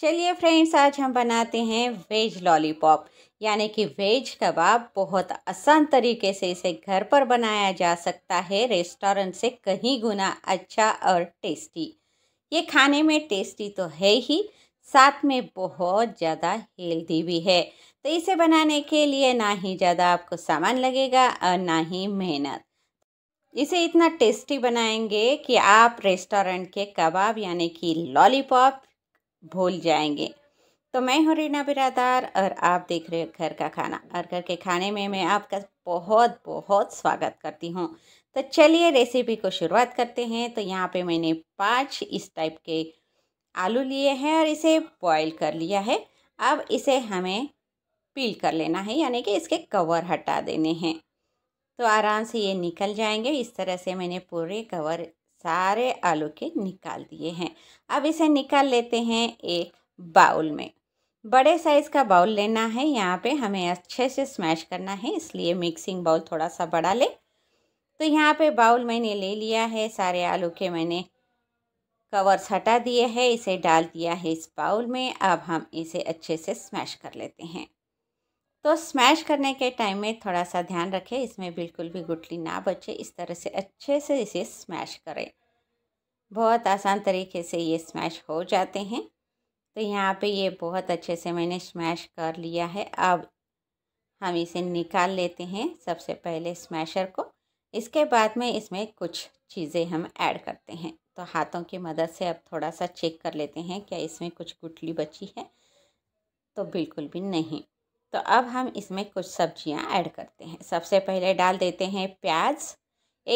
चलिए फ्रेंड्स आज हम बनाते हैं वेज लॉलीपॉप यानी कि वेज कबाब बहुत आसान तरीके से इसे घर पर बनाया जा सकता है रेस्टोरेंट से कहीं गुना अच्छा और टेस्टी ये खाने में टेस्टी तो है ही साथ में बहुत ज़्यादा हेल्दी भी है तो इसे बनाने के लिए ना ही ज़्यादा आपको सामान लगेगा और ना ही मेहनत इसे इतना टेस्टी बनाएंगे कि आप रेस्टोरेंट के कबाब यानी कि लॉलीपॉप भूल जाएंगे तो मैं हूँ रीना बिरादार और आप देख रहे हो घर का खाना और घर के खाने में मैं आपका बहुत बहुत स्वागत करती हूँ तो चलिए रेसिपी को शुरुआत करते हैं तो यहाँ पे मैंने पांच इस टाइप के आलू लिए हैं और इसे बॉईल कर लिया है अब इसे हमें पील कर लेना है यानी कि इसके कवर हटा देने हैं तो आराम से ये निकल जाएंगे इस तरह से मैंने पूरे कवर सारे आलू के निकाल दिए हैं अब इसे निकाल लेते हैं एक बाउल में बड़े साइज़ का बाउल लेना है यहाँ पे हमें अच्छे से स्मैश करना है इसलिए मिक्सिंग बाउल थोड़ा सा बड़ा ले तो यहाँ पे बाउल मैंने ले लिया है सारे आलू के मैंने कवर्स हटा दिए है इसे डाल दिया है इस बाउल में अब हम इसे अच्छे से स्मैश कर लेते हैं तो स्मैश करने के टाइम में थोड़ा सा ध्यान रखें इसमें बिल्कुल भी गुटली ना बचे इस तरह से अच्छे से इसे स्मैश करें बहुत आसान तरीके से ये स्मैश हो जाते हैं तो यहाँ पे ये बहुत अच्छे से मैंने स्मैश कर लिया है अब हम इसे निकाल लेते हैं सबसे पहले स्मैशर को इसके बाद में इसमें कुछ चीज़ें हम ऐड करते हैं तो हाथों की मदद से अब थोड़ा सा चेक कर लेते हैं क्या इसमें कुछ गुटली बची है तो बिल्कुल भी नहीं तो अब हम इसमें कुछ सब्जियां ऐड करते हैं सबसे पहले डाल देते हैं प्याज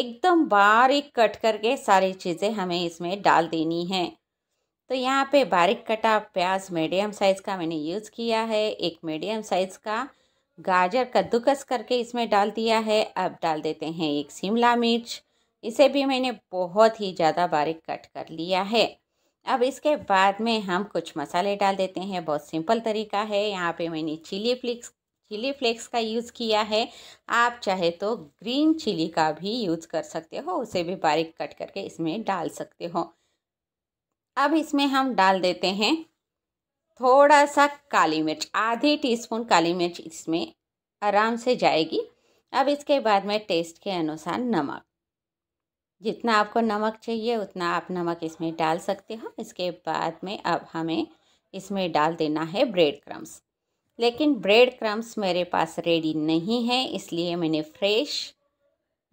एकदम बारीक कट करके सारी चीज़ें हमें इसमें डाल देनी है तो यहाँ पे बारीक कटा प्याज मीडियम साइज़ का मैंने यूज़ किया है एक मीडियम साइज़ का गाजर कद्दूकस करके इसमें डाल दिया है अब डाल देते हैं एक शिमला मिर्च इसे भी मैंने बहुत ही ज़्यादा बारीक कट कर लिया है अब इसके बाद में हम कुछ मसाले डाल देते हैं बहुत सिंपल तरीका है यहाँ पे मैंने चिली फ्लिक्स चिली फ्लेक्स का यूज़ किया है आप चाहे तो ग्रीन चिली का भी यूज़ कर सकते हो उसे भी बारीक कट करके इसमें डाल सकते हो अब इसमें हम डाल देते हैं थोड़ा सा काली मिर्च आधी टीस्पून काली मिर्च इसमें आराम से जाएगी अब इसके बाद में टेस्ट के अनुसार नमक जितना आपको नमक चाहिए उतना आप नमक इसमें डाल सकते हो इसके बाद में अब हमें इसमें डाल देना है ब्रेड क्रम्स लेकिन ब्रेड क्रम्स मेरे पास रेडी नहीं है इसलिए मैंने फ्रेश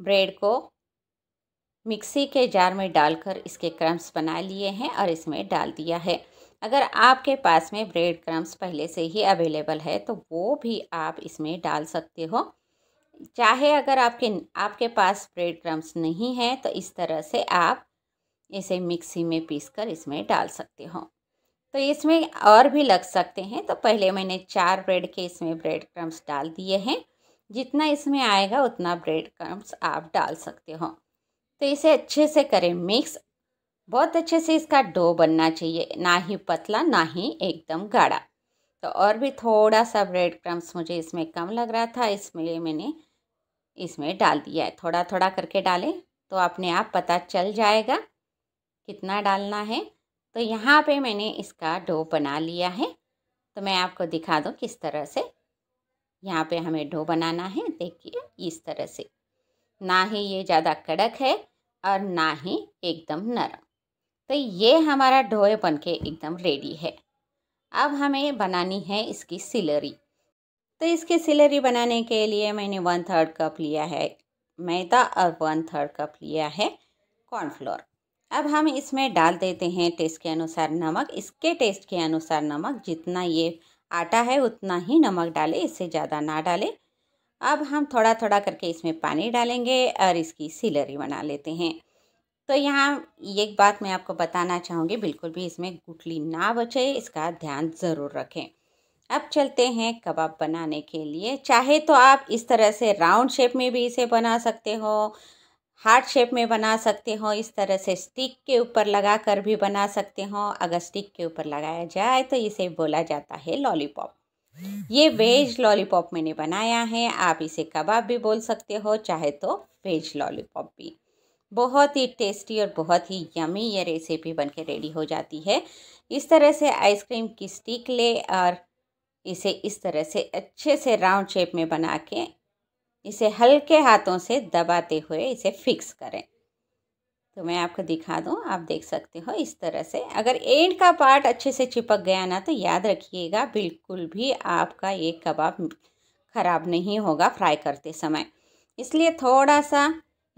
ब्रेड को मिक्सी के जार में डालकर इसके क्रम्स बना लिए हैं और इसमें डाल दिया है अगर आपके पास में ब्रेड क्रम्स पहले से ही अवेलेबल है तो वो भी आप इसमें डाल सकते हो चाहे अगर आपके आपके पास ब्रेड क्रम्स नहीं है तो इस तरह से आप इसे मिक्सी में पीस कर इसमें डाल सकते हो तो इसमें और भी लग सकते हैं तो पहले मैंने चार ब्रेड के इसमें ब्रेड क्रम्स डाल दिए हैं जितना इसमें आएगा उतना ब्रेड क्रम्स आप डाल सकते हो तो इसे अच्छे से करें मिक्स बहुत अच्छे से इसका डो बनना चाहिए ना ही पतला ना ही एकदम गाढ़ा तो और भी थोड़ा सा ब्रेड क्रम्स मुझे इसमें कम लग रहा था इसलिए मैंने इसमें डाल दिया है थोड़ा थोड़ा करके डालें तो अपने आप पता चल जाएगा कितना डालना है तो यहाँ पे मैंने इसका डो बना लिया है तो मैं आपको दिखा दूँ किस तरह से यहाँ पे हमें डो बनाना है देखिए इस तरह से ना ही ये ज़्यादा कड़क है और ना ही एकदम नरम तो ये हमारा ढोए बन के एकदम रेडी है अब हमें बनानी है इसकी सिलरी तो इसकी सिलेरी बनाने के लिए मैंने वन थर्ड कप लिया है मैदा और वन थर्ड कप लिया है कॉर्नफ्लोर अब हम इसमें डाल देते हैं टेस्ट के अनुसार नमक इसके टेस्ट के अनुसार नमक जितना ये आटा है उतना ही नमक डालें इससे ज़्यादा ना डालें अब हम थोड़ा थोड़ा करके इसमें पानी डालेंगे और इसकी सिलरी बना लेते हैं तो यहाँ एक बात मैं आपको बताना चाहूँगी बिल्कुल भी इसमें गुटली ना बचे इसका ध्यान ज़रूर रखें अब चलते हैं कबाब बनाने के लिए चाहे तो आप इस तरह से राउंड शेप में भी इसे बना सकते हो हार्ट शेप में बना सकते हो इस तरह से स्टिक के ऊपर लगा कर भी बना सकते हो अगर स्टिक के ऊपर लगाया जाए तो इसे बोला जाता है लॉलीपॉप ये वेज लॉलीपॉप मैंने बनाया है आप इसे कबाब भी बोल सकते हो चाहे तो वेज लॉलीपॉप भी बहुत ही टेस्टी और बहुत ही यमी ये रेसिपी बनके रेडी हो जाती है इस तरह से आइसक्रीम की स्टिक ले और इसे इस तरह से अच्छे से राउंड शेप में बना के इसे हल्के हाथों से दबाते हुए इसे फिक्स करें तो मैं आपको दिखा दूँ आप देख सकते हो इस तरह से अगर एंड का पार्ट अच्छे से चिपक गया ना तो याद रखिएगा बिल्कुल भी आपका ये कबाब ख़राब नहीं होगा फ्राई करते समय इसलिए थोड़ा सा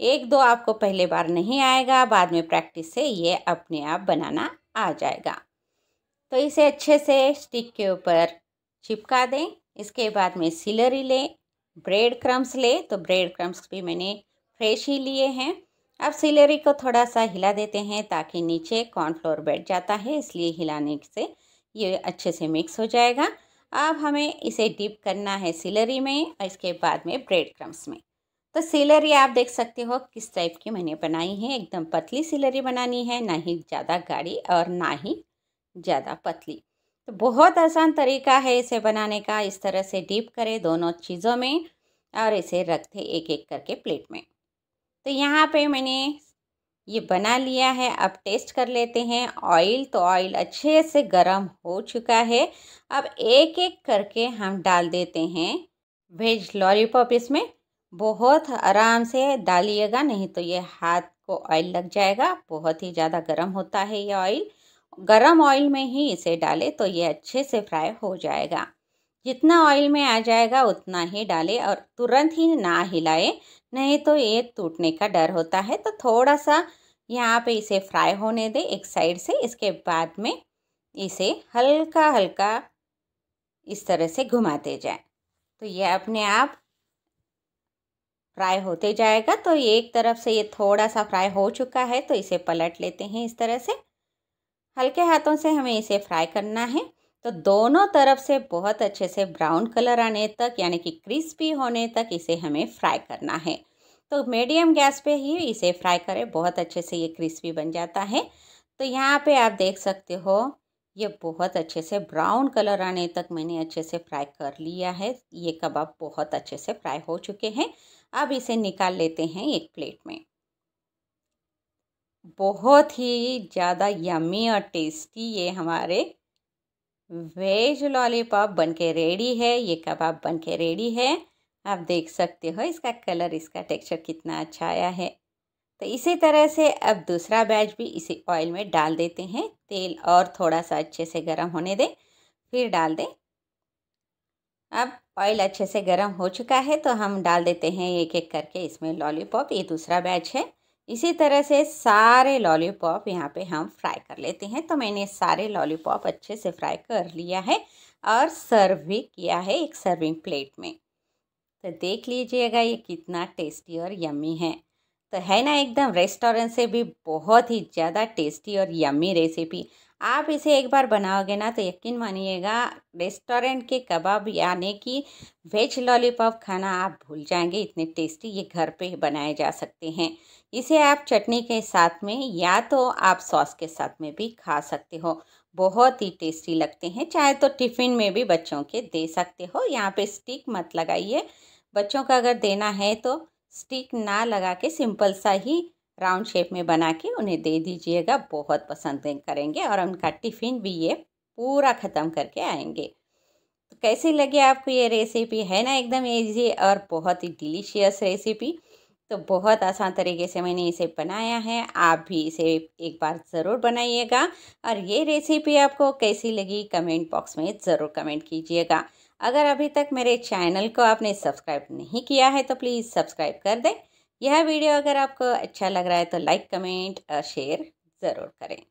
एक दो आपको पहले बार नहीं आएगा बाद में प्रैक्टिस से ये अपने आप बनाना आ जाएगा तो इसे अच्छे से स्टिक के ऊपर चिपका दें इसके बाद में सिलरी लें ब्रेड क्रम्स लें तो ब्रेड क्रम्स भी मैंने फ्रेश ही लिए हैं अब सिलरी को थोड़ा सा हिला देते हैं ताकि नीचे कॉर्नफ्लोर बैठ जाता है इसलिए हिलाने से ये अच्छे से मिक्स हो जाएगा अब हमें इसे डिप करना है सिलरी में और इसके बाद में ब्रेड क्रम्स में तो सिलरी आप देख सकते हो किस टाइप की मैंने बनाई है एकदम पतली सिलरी बनानी है ना ही ज़्यादा गाढ़ी और ना ही ज़्यादा पतली तो बहुत आसान तरीका है इसे बनाने का इस तरह से डीप करें दोनों चीज़ों में और इसे रख दें एक एक करके प्लेट में तो यहाँ पे मैंने ये बना लिया है अब टेस्ट कर लेते हैं ऑयल तो ऑयल अच्छे से गर्म हो चुका है अब एक एक करके हम डाल देते हैं वेज लॉलीपॉप इसमें बहुत आराम से डालिएगा नहीं तो ये हाथ को ऑयल लग जाएगा बहुत ही ज़्यादा गर्म होता है ये ऑयल गरम ऑयल में ही इसे डालें तो ये अच्छे से फ्राई हो जाएगा जितना ऑयल में आ जाएगा उतना ही डालें और तुरंत ही ना हिलाएं नहीं तो ये टूटने का डर होता है तो थोड़ा सा यहाँ पे इसे फ्राई होने दें एक साइड से इसके बाद में इसे हल्का हल्का इस तरह से घुमाते जाए तो ये अपने आप फ्राई होते जाएगा तो एक तरफ से ये थोड़ा सा फ्राई हो चुका है तो इसे पलट लेते हैं इस तरह से हल्के हाथों से हमें इसे फ्राई करना है तो दोनों तरफ से बहुत अच्छे से ब्राउन कलर आने तक यानी कि क्रिस्पी होने तक इसे हमें फ्राई करना है तो मीडियम गैस पे ही इसे फ्राई करें बहुत अच्छे से ये क्रिस्पी बन जाता है तो यहाँ पे आप देख सकते हो ये बहुत अच्छे से ब्राउन कलर आने तक मैंने अच्छे से फ्राई कर लिया है ये कबाब बहुत अच्छे से फ्राई हो चुके हैं अब इसे निकाल लेते हैं एक प्लेट में बहुत ही ज़्यादा यम्मी और टेस्टी ये हमारे वेज लॉलीपॉप बन के रेडी है ये कबाब बन के रेडी है आप देख सकते हो इसका कलर इसका टेक्सचर कितना अच्छा आया है तो इसी तरह से अब दूसरा बैच भी इसी ऑयल में डाल देते हैं तेल और थोड़ा सा अच्छे से गर्म होने दें फिर डाल दें अब ऑयल अच्छे से गर्म हो चुका है तो हम डाल देते हैं एक एक करके इसमें लॉलीपॉप ये दूसरा बैच है इसी तरह से सारे लॉलीपॉप यहाँ पे हम फ्राई कर लेते हैं तो मैंने सारे लॉलीपॉप अच्छे से फ्राई कर लिया है और सर्व भी किया है एक सर्विंग प्लेट में तो देख लीजिएगा ये कितना टेस्टी और यमी है तो है ना एकदम रेस्टोरेंट से भी बहुत ही ज़्यादा टेस्टी और यम्मी रेसिपी आप इसे एक बार बनाओगे ना तो यकीन मानिएगा रेस्टोरेंट के कबाब यानी कि वेज लॉलीपॉप खाना आप भूल जाएंगे इतने टेस्टी ये घर पे बनाए जा सकते हैं इसे आप चटनी के साथ में या तो आप सॉस के साथ में भी खा सकते हो बहुत ही टेस्टी लगते हैं चाहे तो टिफ़िन में भी बच्चों के दे सकते हो यहाँ पे स्टिक मत लगाइए बच्चों का अगर देना है तो स्टिक ना लगा के सिंपल सा ही राउंड शेप में बना के उन्हें दे दीजिएगा बहुत पसंद करेंगे और उनका टिफ़िन भी ये पूरा ख़त्म करके आएंगे तो कैसी लगी आपको ये रेसिपी है ना एकदम ईजी और बहुत ही डिलीशियस रेसिपी तो बहुत आसान तरीके से मैंने इसे बनाया है आप भी इसे एक बार ज़रूर बनाइएगा और ये रेसिपी आपको कैसी लगी कमेंट बॉक्स में ज़रूर कमेंट कीजिएगा अगर अभी तक मेरे चैनल को आपने सब्सक्राइब नहीं किया है तो प्लीज़ सब्सक्राइब कर दें यह वीडियो अगर आपको अच्छा लग रहा है तो लाइक कमेंट और शेयर ज़रूर करें